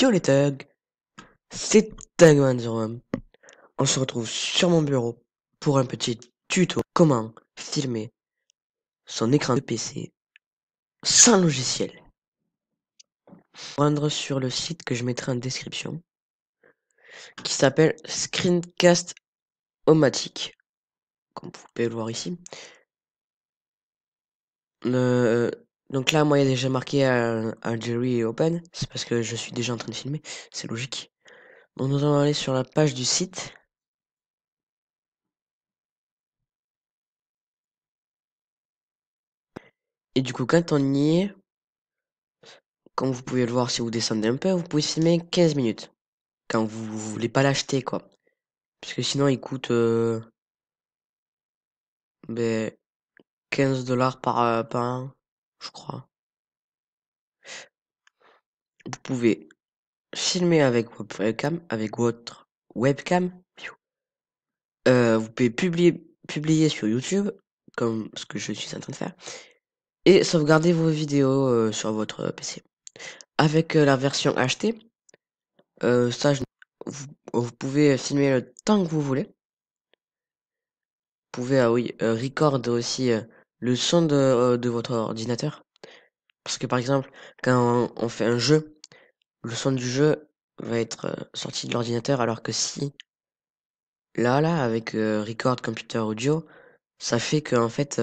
Yo les thugs C'est Tagman On se retrouve sur mon bureau pour un petit tuto comment filmer son écran de PC sans logiciel. Rendre sur le site que je mettrai en description qui s'appelle Screencast Omatic. Comme vous pouvez le voir ici. Euh, donc là, moi, il y a déjà marqué un, Open. C'est parce que je suis déjà en train de filmer. C'est logique. Donc nous allons aller sur la page du site. Et du coup, quand on y est, comme vous pouvez le voir si vous descendez un peu, vous pouvez filmer 15 minutes. Quand vous, voulez pas l'acheter, quoi. Parce que sinon, il coûte... 15 euh, ben, dollars par, euh, par an je crois. Vous pouvez filmer avec votre webcam, avec votre webcam. Euh, vous pouvez publier, publier sur YouTube, comme ce que je suis en train de faire, et sauvegarder vos vidéos euh, sur votre PC. Avec euh, la version achetée, ça, vous, pouvez filmer le temps que vous voulez. Vous pouvez, ah oui, record aussi le son de, euh, de votre ordinateur. Parce que par exemple, quand on fait un jeu, le son du jeu va être euh, sorti de l'ordinateur, alors que si là, là, avec euh, Record Computer Audio, ça fait que en fait,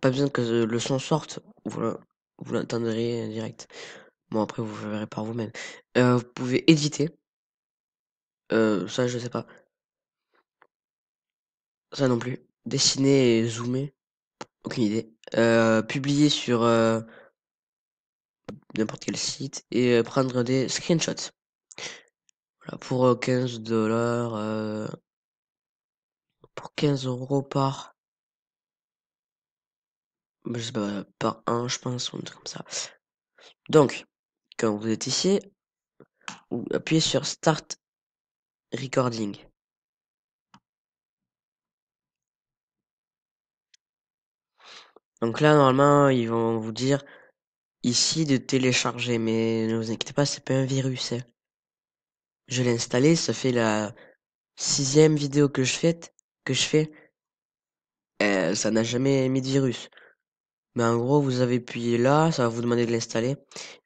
pas besoin que le son sorte, vous l'entendrez direct. Bon, après, vous verrez par vous-même. vous pouvez éditer. ça, je sais pas. Ça non plus. Dessiner et zoomer. Aucune idée. Euh, publier sur euh, n'importe quel site et euh, prendre des screenshots. Voilà, pour 15 euh, dollars, pour 15 euros par, bah, je sais pas, par un, je pense, ou un truc comme ça. Donc, quand vous êtes ici, vous appuyez sur Start Recording. Donc là, normalement, ils vont vous dire ici de télécharger, mais ne vous inquiétez pas, c'est pas un virus. Hein. Je l'ai installé, ça fait la sixième vidéo que je fais, que je fais. Euh, ça n'a jamais mis de virus. Mais en gros, vous avez appuyé là, ça va vous demander de l'installer.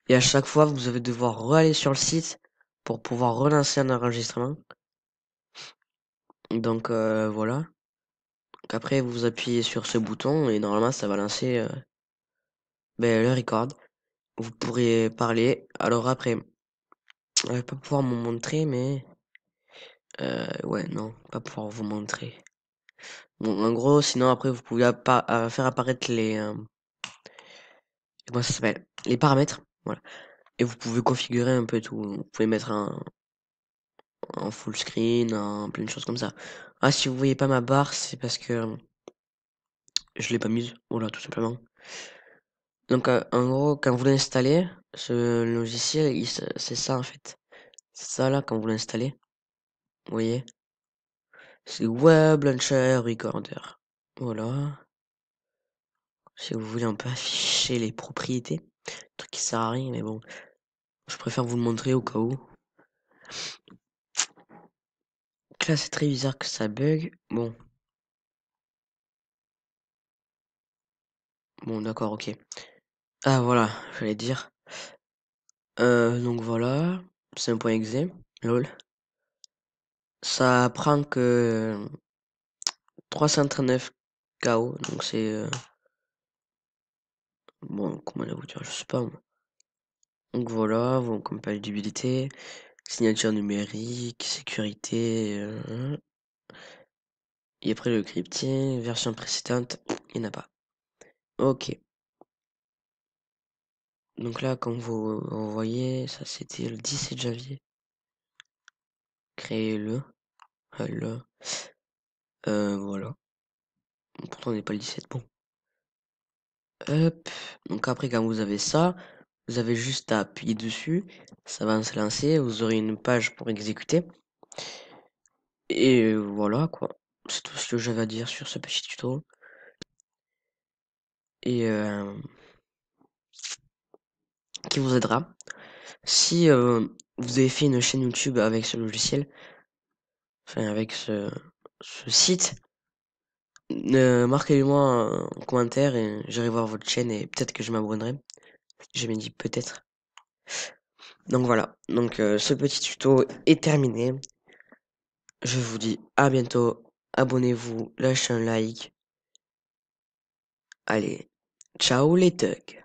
Et à chaque fois, vous allez devoir re-aller sur le site pour pouvoir relancer un enregistrement. Donc euh, voilà. Donc après, vous appuyez sur ce bouton et normalement, ça va lancer euh, ben, le record. Vous pourriez parler. Alors après, je vais pas pouvoir vous montrer, mais... Euh, ouais, non, pas pouvoir vous montrer. Bon, en gros, sinon après, vous pouvez euh, faire apparaître les... comment ça s'appelle Les paramètres. Voilà. Et vous pouvez configurer un peu tout. Vous pouvez mettre un, en full screen, en plein de choses comme ça. Ah, si vous voyez pas ma barre, c'est parce que euh, je l'ai pas mise. Voilà, tout simplement. Donc, euh, en gros, quand vous l'installez, ce logiciel, c'est ça en fait. C'est ça là, quand vous l'installez. Vous voyez C'est Web Launcher Recorder. Voilà. Si vous voulez, on afficher les propriétés. truc qui sert à rien, mais bon. Je préfère vous le montrer au cas où là, c'est très bizarre que ça bug. Bon. Bon, d'accord, ok. Ah, voilà, j'allais dire. Euh, donc voilà, c'est un point exé, lol. Ça prend que 339 euh, KO, donc c'est... Euh, bon, comment la voiture dire, je sais pas. Donc voilà, vos compatibilités signature numérique, sécurité. Euh, et après le crypting, version précédente, il n'y en a pas. Ok. Donc là, comme vous, envoyez voyez, ça c'était le 17 janvier. Créez-le. Euh, voilà. Pourtant, on n'est pas le 17. Bon. Hop. Donc après, quand vous avez ça, vous avez juste à appuyer dessus, ça va se lancer, vous aurez une page pour exécuter. Et voilà quoi, c'est tout ce que j'avais à dire sur ce petit tuto. Et euh, qui vous aidera. Si euh, vous avez fait une chaîne YouTube avec ce logiciel, enfin avec ce, site, euh, marquez-moi en commentaire et j'irai voir votre chaîne et peut-être que je m'abonnerai. Je me dis peut-être. Donc voilà, donc euh, ce petit tuto est terminé. Je vous dis à bientôt. Abonnez-vous, lâchez un like. Allez, ciao les thugs.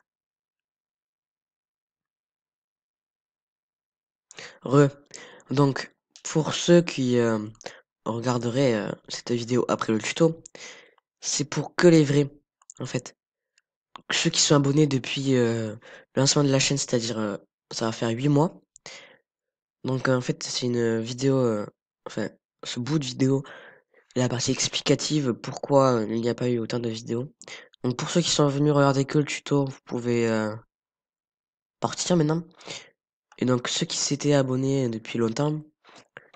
Re. Donc, pour ceux qui euh, regarderaient euh, cette vidéo après le tuto, c'est pour que les vrais, en fait ceux qui sont abonnés depuis euh, le lancement de la chaîne, c'est-à-dire euh, ça va faire 8 mois. Donc en fait c'est une vidéo, euh, enfin ce bout de vidéo, la partie explicative pourquoi il n'y a pas eu autant de vidéos. Donc pour ceux qui sont venus regarder que le tuto, vous pouvez partir maintenant. Et donc ceux qui s'étaient abonnés depuis longtemps,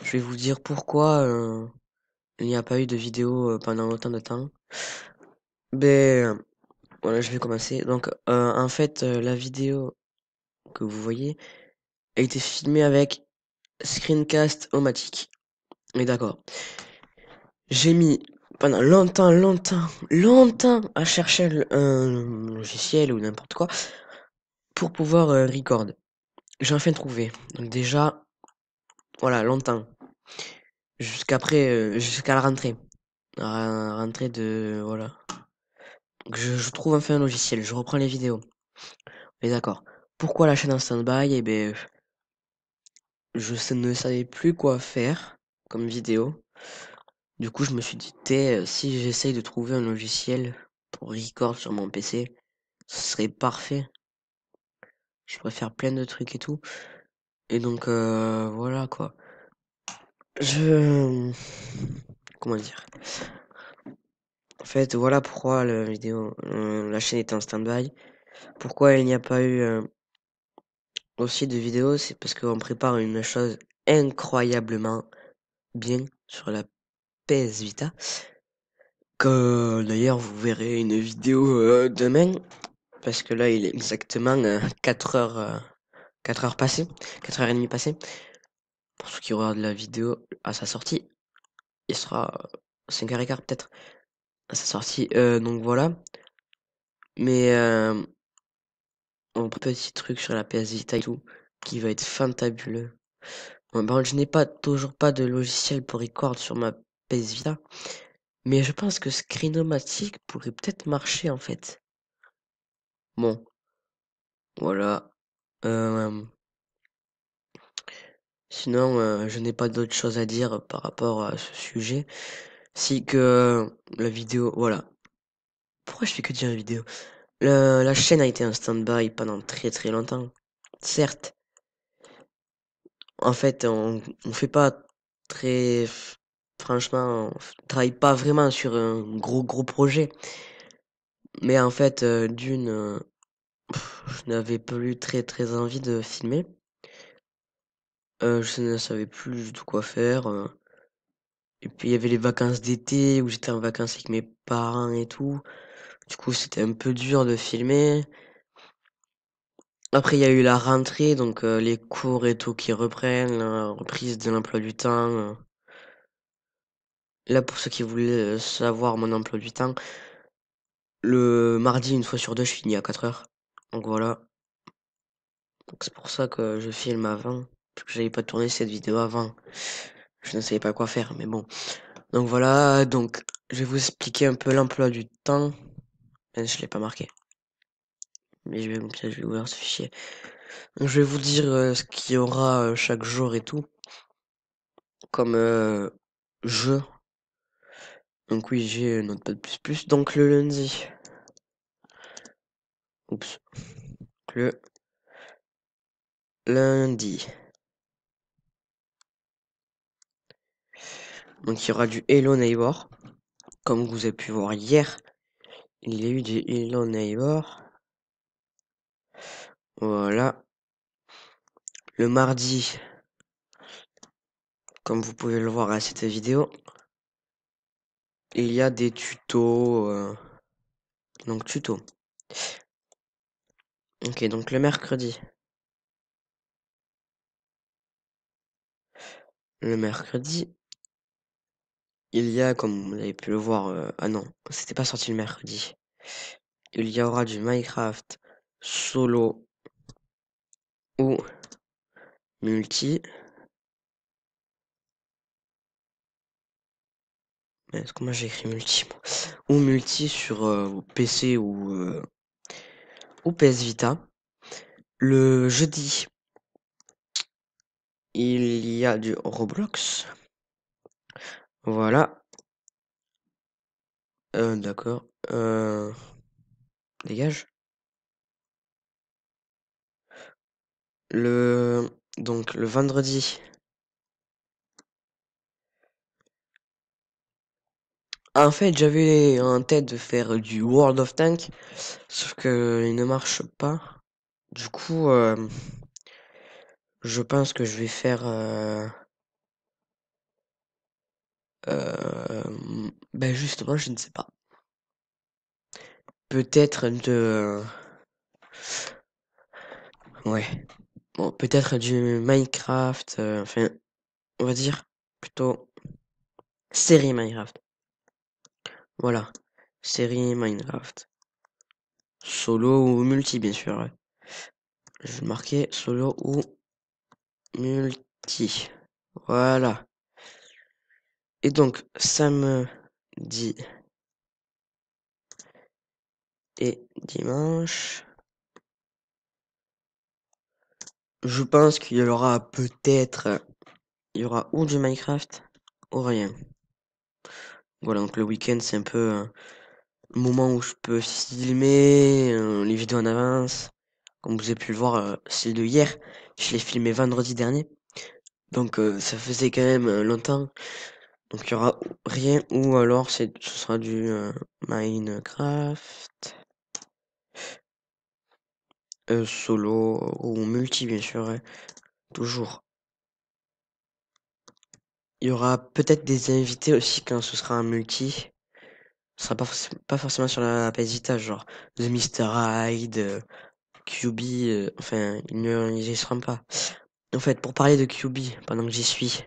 je vais vous dire pourquoi il n'y a pas eu de vidéos pendant autant de temps. Ben voilà, je vais commencer. Donc, euh, en fait, euh, la vidéo que vous voyez a été filmée avec Screencast Omatic. Mais d'accord. J'ai mis pendant longtemps, longtemps, longtemps à chercher un logiciel ou n'importe quoi pour pouvoir euh, record. J'ai enfin trouvé. Donc déjà, voilà, longtemps. Jusqu'après, jusqu'à la rentrée. la rentrée de, voilà, je, trouve trouve enfin un logiciel, je reprends les vidéos. Mais d'accord. Pourquoi la chaîne en stand-by Eh ben, je ne savais plus quoi faire comme vidéo. Du coup, je me suis dit, euh, si j'essaye de trouver un logiciel pour record sur mon PC, ce serait parfait. Je pourrais faire plein de trucs et tout. Et donc, euh, voilà quoi. Je. Comment dire en fait, voilà pourquoi la vidéo, euh, la chaîne est en stand-by. Pourquoi il n'y a pas eu euh, aussi de vidéos, c'est parce qu'on prépare une chose incroyablement bien sur la PS Vita. Que d'ailleurs vous verrez une vidéo euh, demain, parce que là il est exactement 4 heures, 4 heures passées, 4 heures et demie passées. Pour ceux qui regardent la vidéo à sa sortie, il sera 5 heures et peut-être sa sortie. Euh, donc voilà. Mais un euh, petit truc sur la PS Vita et tout, qui va être fantabuleux. Bon, je n'ai pas toujours pas de logiciel pour record sur ma PS Vita, mais je pense que Screenomatic pourrait peut-être marcher en fait. Bon, voilà. Euh, sinon, je n'ai pas d'autre chose à dire par rapport à ce sujet. Si que la vidéo, voilà. Pourquoi je fais que dire la vidéo La chaîne a été en stand-by pendant très très longtemps. Certes. En fait, on, on fait pas très... Franchement, on travaille pas vraiment sur un gros gros projet. Mais en fait, euh, d'une, euh, je n'avais plus très très envie de filmer. Euh, je ne savais plus de quoi faire. Et puis il y avait les vacances d'été où j'étais en vacances avec mes parents et tout. Du coup, c'était un peu dur de filmer. Après, il y a eu la rentrée, donc euh, les cours et tout qui reprennent, la reprise de l'emploi du temps. Euh. Là, pour ceux qui voulaient euh, savoir mon emploi du temps, le mardi, une fois sur deux, je finis à 4 heures. Donc voilà. Donc c'est pour ça que je filme avant, Puisque que j'avais pas tourné cette vidéo avant je ne savais pas quoi faire, mais bon. Donc voilà, donc je vais vous expliquer un peu l'emploi du temps. Je ne je l'ai pas marqué. Mais je vais, ouvrir ce fichier. je vais vous dire euh, ce qu'il y aura euh, chaque jour et tout. Comme euh, jeu. Donc oui, j'ai plus Plus donc le lundi. Oups. Le lundi. Donc il y aura du Hello Neighbor. Comme vous avez pu voir hier, il y a eu du Hello Neighbor. Voilà. Le mardi, comme vous pouvez le voir à cette vidéo, il y a des tutos. Euh, donc tuto. Ok, donc le mercredi. Le mercredi, il y a, comme vous avez pu le voir, euh, ah non, c'était pas sorti le mercredi. Il y aura du Minecraft solo ou multi. Est-ce que moi j'ai écrit multi Ou multi sur euh, PC ou, euh, ou PS Vita. Le jeudi, il y a du Roblox. Voilà. Euh, d'accord. Euh... Dégage. Le... Donc, le vendredi. Ah, en fait, j'avais en tête de faire du World of Tank, sauf que il ne marche pas. Du coup, euh, je pense que je vais faire... Euh euh, ben justement, je ne sais pas. Peut-être de... Ouais. Bon, peut-être du Minecraft, euh, enfin, on va dire plutôt série Minecraft. Voilà, série Minecraft. Solo ou multi, bien sûr. Je vais marquer solo ou multi. Voilà. Et donc, samedi et dimanche. Je pense qu'il y aura peut-être. Il y aura ou du Minecraft ou rien. Voilà, donc le week-end, c'est un peu le moment où je peux filmer euh, les vidéos en avance. Comme vous avez pu le voir, euh, c'est celle de hier, je l'ai filmé vendredi dernier. Donc euh, ça faisait quand même longtemps donc il y aura rien ou alors ce sera du euh, Minecraft euh, solo ou multi bien sûr hein. toujours. Il y aura peut-être des invités aussi quand ce sera un multi. Ce sera pas, forcément sur la Vita, genre The Mr. Hyde, euh, enfin ils ne seront pas. En fait pour parler de QB pendant que j'y suis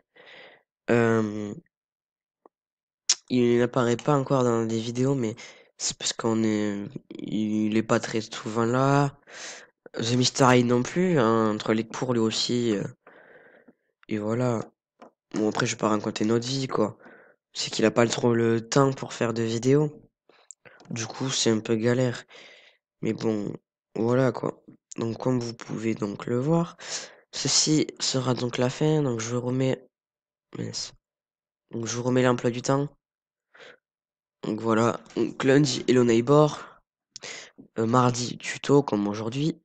il n'apparaît pas encore dans des vidéos, mais c'est parce qu'on est, il est pas très souvent là. The Mystery non plus, hein, entre les cours lui aussi. Euh, et voilà. Bon, après, je vais pas raconter notre vie, quoi. C'est qu'il a pas trop le temps pour faire de vidéos. Du coup, c'est un peu galère. Mais bon, voilà, quoi. Donc, comme vous pouvez donc le voir, ceci sera donc la fin. Donc, je remets. Donc, je remets l'emploi du temps. Donc voilà, donc lundi, Hello Neighbor. Euh, mardi, tuto comme aujourd'hui.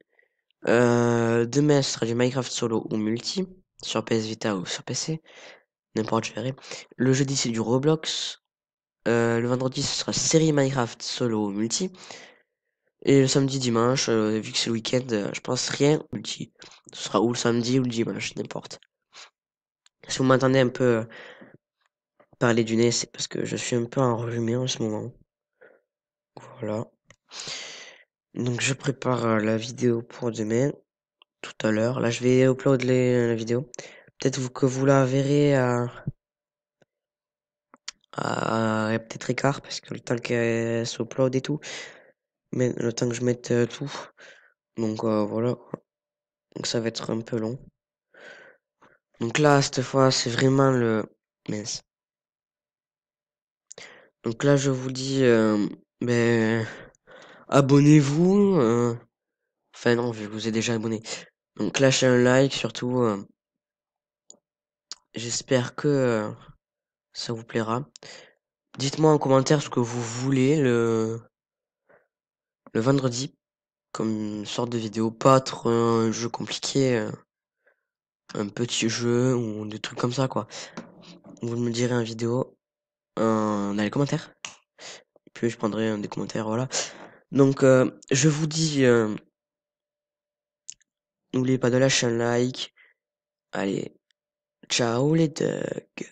Euh, demain, ce sera du Minecraft solo ou multi, sur PS Vita ou sur PC. N'importe, je verrai. Le jeudi, c'est du Roblox. Euh, le vendredi, ce sera série Minecraft solo ou multi. Et le samedi, dimanche, vu que c'est le week-end, je pense rien. Multi. Ce sera ou le samedi ou le dimanche, n'importe. Si vous m'entendez un peu parler du nez, c'est parce que je suis un peu enrhumé en ce moment. Voilà. Donc je prépare euh, la vidéo pour demain, tout à l'heure. Là, je vais upload les, la vidéo. Peut-être que vous la verrez à, à, peut-être écart, parce que le temps qu'elle s'upload et tout, mais le temps que je mette euh, tout. Donc euh, voilà. Donc ça va être un peu long. Donc là, cette fois, c'est vraiment le... Mince. Donc là, je vous dis, euh, ben, abonnez-vous. Euh. enfin non, je vous ai déjà abonné. Donc lâchez un like surtout. Euh. J'espère que euh, ça vous plaira. Dites-moi en commentaire ce que vous voulez le le vendredi comme une sorte de vidéo, pas trop un jeu compliqué, un petit jeu ou des trucs comme ça quoi. Vous me direz en vidéo on a les commentaires. Puis je prendrai un euh, des commentaires, voilà. Donc, euh, je vous dis, euh, n'oubliez pas de lâcher un like. Allez, ciao les dogs.